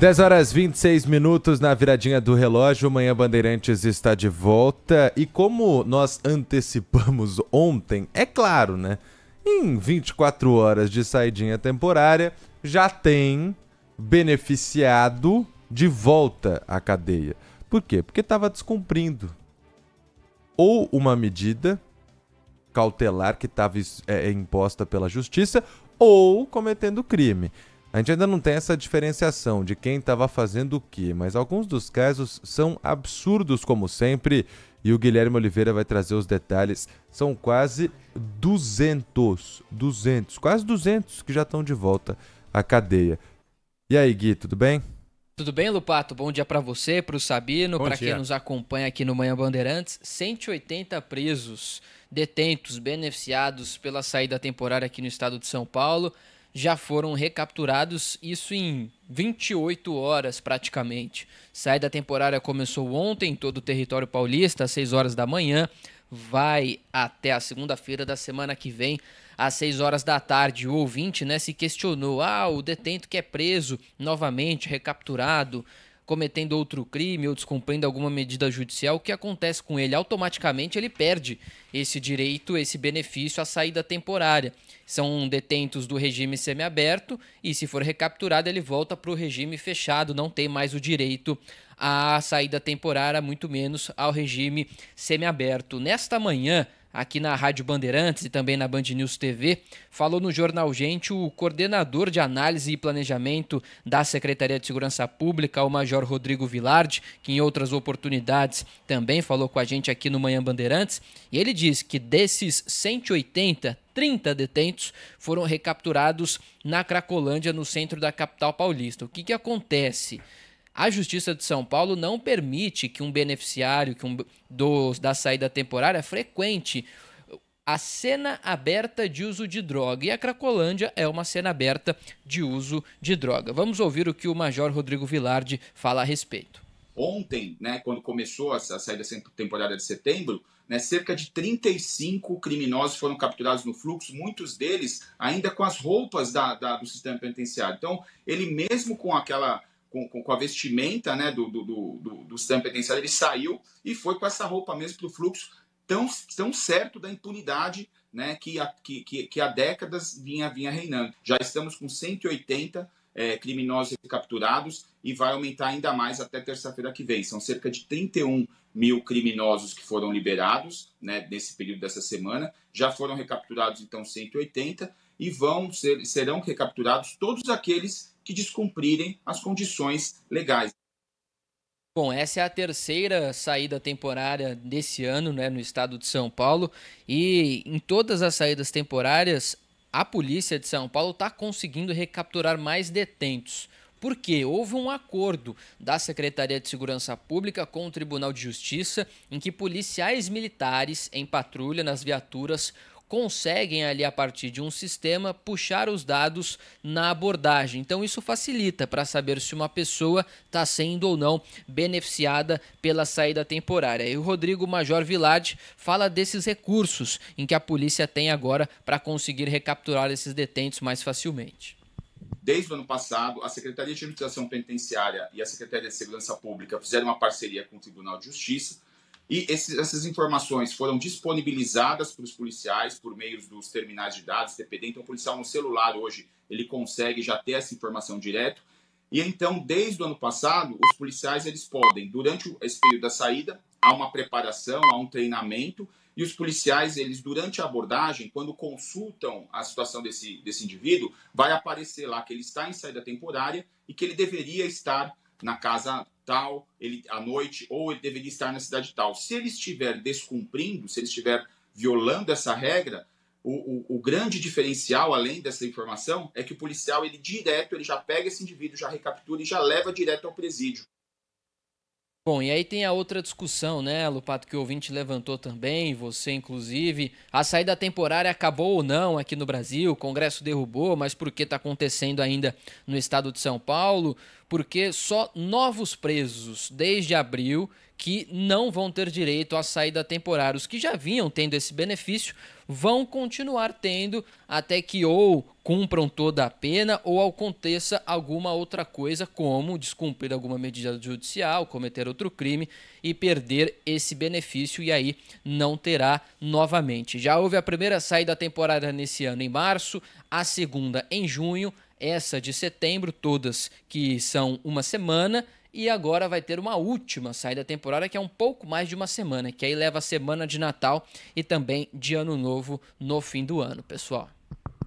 10 horas 26 minutos na viradinha do relógio. Manhã Bandeirantes está de volta. E como nós antecipamos ontem, é claro, né? Em 24 horas de saidinha temporária, já tem beneficiado de volta à cadeia. Por quê? Porque estava descumprindo ou uma medida cautelar que estava é, é, imposta pela justiça ou cometendo crime. A gente ainda não tem essa diferenciação de quem estava fazendo o que, mas alguns dos casos são absurdos como sempre e o Guilherme Oliveira vai trazer os detalhes. São quase 200, 200, quase 200 que já estão de volta à cadeia. E aí, Gui, tudo bem? Tudo bem, Lupato? Bom dia para você, para o Sabino, para quem nos acompanha aqui no Manhã Bandeirantes. 180 presos, detentos, beneficiados pela saída temporária aqui no estado de São Paulo já foram recapturados, isso em 28 horas praticamente. Saída temporária começou ontem em todo o território paulista, às 6 horas da manhã, vai até a segunda-feira da semana que vem, às 6 horas da tarde. O ouvinte né, se questionou: ah, o detento que é preso novamente, recapturado, cometendo outro crime ou descumprindo alguma medida judicial, o que acontece com ele? Automaticamente ele perde esse direito, esse benefício à saída temporária. São detentos do regime semiaberto e, se for recapturado, ele volta para o regime fechado, não tem mais o direito à saída temporária, muito menos ao regime semiaberto. Nesta manhã, aqui na Rádio Bandeirantes e também na Band News TV, falou no Jornal Gente o coordenador de análise e planejamento da Secretaria de Segurança Pública, o Major Rodrigo Vilarde que em outras oportunidades também falou com a gente aqui no Manhã Bandeirantes, e ele diz que desses 180, 30 detentos foram recapturados na Cracolândia, no centro da capital paulista. O que, que acontece? A Justiça de São Paulo não permite que um beneficiário que um, do, da saída temporária frequente a cena aberta de uso de droga. E a Cracolândia é uma cena aberta de uso de droga. Vamos ouvir o que o Major Rodrigo Vilardi fala a respeito. Ontem, né, quando começou a saída temporária de setembro, né, cerca de 35 criminosos foram capturados no fluxo, muitos deles ainda com as roupas da, da, do sistema penitenciário. Então, ele mesmo com aquela com, com, com a vestimenta né, do, do, do, do sistema ele saiu e foi com essa roupa mesmo para o fluxo, tão, tão certo da impunidade né, que, há, que, que, que há décadas vinha, vinha reinando. Já estamos com 180 é, criminosos capturados e vai aumentar ainda mais até terça-feira que vem. São cerca de 31 mil criminosos que foram liberados né, nesse período dessa semana. Já foram recapturados, então, 180 e vão ser, serão recapturados todos aqueles que descumprirem as condições legais. Bom, essa é a terceira saída temporária desse ano né, no estado de São Paulo. E em todas as saídas temporárias, a polícia de São Paulo está conseguindo recapturar mais detentos. Porque houve um acordo da Secretaria de Segurança Pública com o Tribunal de Justiça em que policiais militares em patrulha nas viaturas conseguem ali a partir de um sistema puxar os dados na abordagem. Então isso facilita para saber se uma pessoa está sendo ou não beneficiada pela saída temporária. E o Rodrigo Major Vilade fala desses recursos em que a polícia tem agora para conseguir recapturar esses detentos mais facilmente. Desde o ano passado, a Secretaria de Administração Penitenciária e a Secretaria de Segurança Pública fizeram uma parceria com o Tribunal de Justiça e esses, essas informações foram disponibilizadas para os policiais por meio dos terminais de dados, TPD. Então, o policial no celular hoje, ele consegue já ter essa informação direto. E então, desde o ano passado, os policiais eles podem, durante esse período da saída, há uma preparação, há um treinamento, e os policiais, eles durante a abordagem, quando consultam a situação desse, desse indivíduo, vai aparecer lá que ele está em saída temporária e que ele deveria estar na casa tal, ele à noite, ou ele deveria estar na cidade tal. Se ele estiver descumprindo, se ele estiver violando essa regra, o, o, o, grande diferencial, além dessa informação, é que o policial, ele direto, ele já pega esse indivíduo, já recaptura e já leva direto ao presídio. Bom, e aí tem a outra discussão, né, Lupato, que o ouvinte levantou também, você inclusive. A saída temporária acabou ou não aqui no Brasil? O Congresso derrubou, mas por que está acontecendo ainda no estado de São Paulo? Porque só novos presos desde abril que não vão ter direito à saída temporária. Os que já vinham tendo esse benefício vão continuar tendo até que ou cumpram toda a pena ou aconteça alguma outra coisa, como descumprir alguma medida judicial, cometer outro crime e perder esse benefício e aí não terá novamente. Já houve a primeira saída temporária nesse ano em março, a segunda em junho, essa de setembro, todas que são uma semana e agora vai ter uma última saída temporária, que é um pouco mais de uma semana, que aí leva a semana de Natal e também de Ano Novo no fim do ano, pessoal.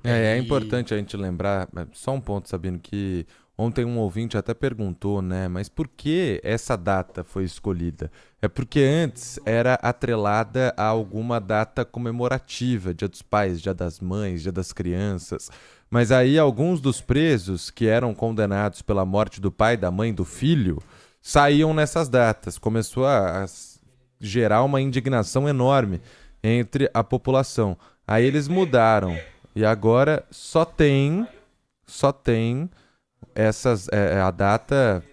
É, é importante a gente lembrar, é, só um ponto, Sabino, que Ontem um ouvinte até perguntou, né? Mas por que essa data foi escolhida? É porque antes era atrelada a alguma data comemorativa, Dia dos Pais, Dia das Mães, Dia das Crianças. Mas aí alguns dos presos que eram condenados pela morte do pai, da mãe, do filho, saíam nessas datas. Começou a gerar uma indignação enorme entre a população. Aí eles mudaram e agora só tem, só tem essas, é, é, a data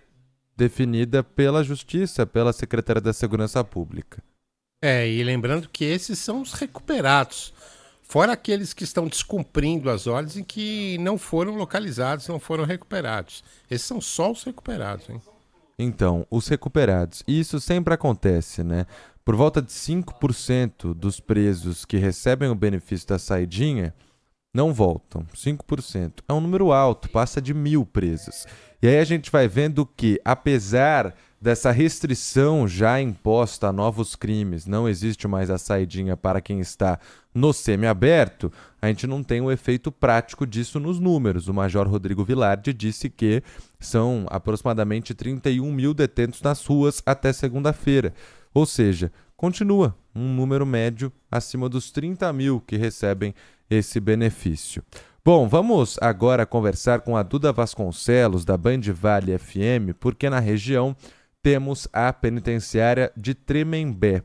definida pela Justiça, pela Secretaria da Segurança Pública. É, e lembrando que esses são os recuperados, fora aqueles que estão descumprindo as ordens e que não foram localizados, não foram recuperados. Esses são só os recuperados, hein? Então, os recuperados. E isso sempre acontece, né? Por volta de 5% dos presos que recebem o benefício da saidinha não voltam, 5%. É um número alto, passa de mil presas. E aí a gente vai vendo que, apesar dessa restrição já imposta a novos crimes, não existe mais a saidinha para quem está no semiaberto, a gente não tem o efeito prático disso nos números. O Major Rodrigo Vilardi disse que são aproximadamente 31 mil detentos nas ruas até segunda-feira. Ou seja, continua um número médio acima dos 30 mil que recebem esse benefício. Bom, vamos agora conversar com a Duda Vasconcelos, da Band Vale FM, porque na região temos a penitenciária de Tremembé,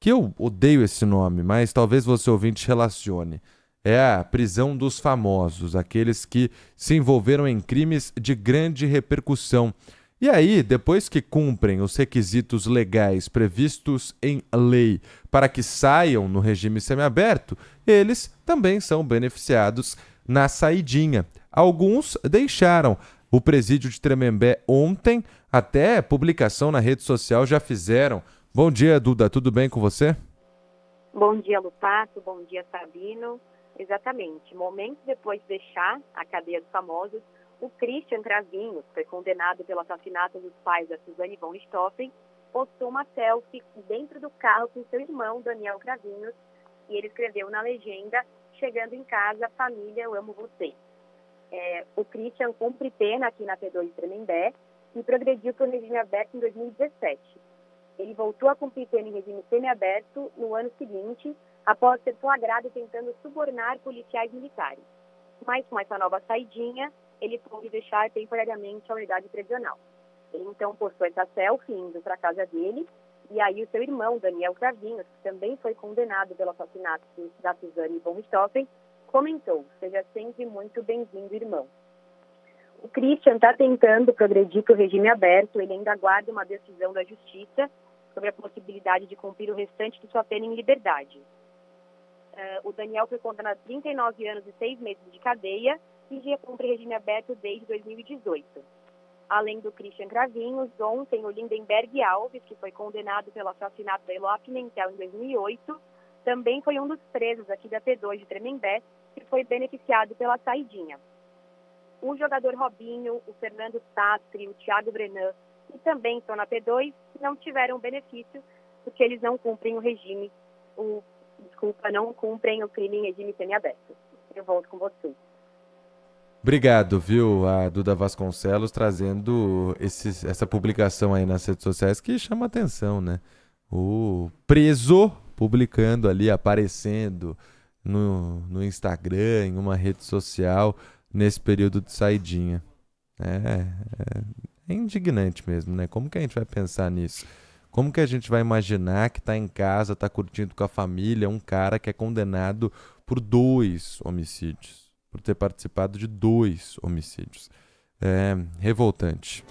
que eu odeio esse nome, mas talvez você ouvinte relacione. É a prisão dos famosos, aqueles que se envolveram em crimes de grande repercussão e aí, depois que cumprem os requisitos legais previstos em lei para que saiam no regime semiaberto, eles também são beneficiados na saidinha. Alguns deixaram o presídio de Tremembé ontem, até publicação na rede social já fizeram. Bom dia, Duda, tudo bem com você? Bom dia, Lupato, bom dia, Sabino. Exatamente, momentos depois de deixar a cadeia dos famosos, o Christian Travinho, que foi condenado pelo assassinato dos pais da Suzane von Stoffen, postou uma selfie dentro do carro com seu irmão, Daniel Cravinhos, e ele escreveu na legenda, chegando em casa, família, eu amo você. É, o Christian cumpre pena aqui na P2 Tremembé e progrediu para o regime aberto em 2017. Ele voltou a cumprir pena em regime semiaberto no ano seguinte, após ser flagrado tentando subornar policiais militares. Mas com essa nova saidinha, ele pôde deixar temporariamente a unidade prisional. Ele então postou essa selfie indo para a casa dele, e aí o seu irmão, Daniel Cravinhos, que também foi condenado pelo assassinato da Suzane von Richthofen, comentou, seja sempre muito bem-vindo, irmão. O Christian está tentando progredir para o regime aberto, ele ainda aguarda uma decisão da justiça sobre a possibilidade de cumprir o restante de sua pena em liberdade. Uh, o Daniel foi condenado a 39 anos e 6 meses de cadeia vigia cumpre regime aberto desde 2018. Além do Christian Cravinhos, ontem o Lindenberg Alves, que foi condenado pelo assassinato da Eloá Pimentel em 2008, também foi um dos presos aqui da P2 de Tremembé, que foi beneficiado pela saidinha. O jogador Robinho, o Fernando Sastre, o Thiago Brenan, que também estão na P2, não tiveram benefício, porque eles não cumprem o regime, o, desculpa, não cumprem o crime em regime semiaberto. Eu volto com vocês. Obrigado, viu, a Duda Vasconcelos trazendo essa publicação aí nas redes sociais que chama atenção, né? O preso publicando ali, aparecendo no, no Instagram, em uma rede social, nesse período de saidinha. É, é, é indignante mesmo, né? Como que a gente vai pensar nisso? Como que a gente vai imaginar que está em casa, está curtindo com a família, um cara que é condenado por dois homicídios? por ter participado de dois homicídios. É revoltante.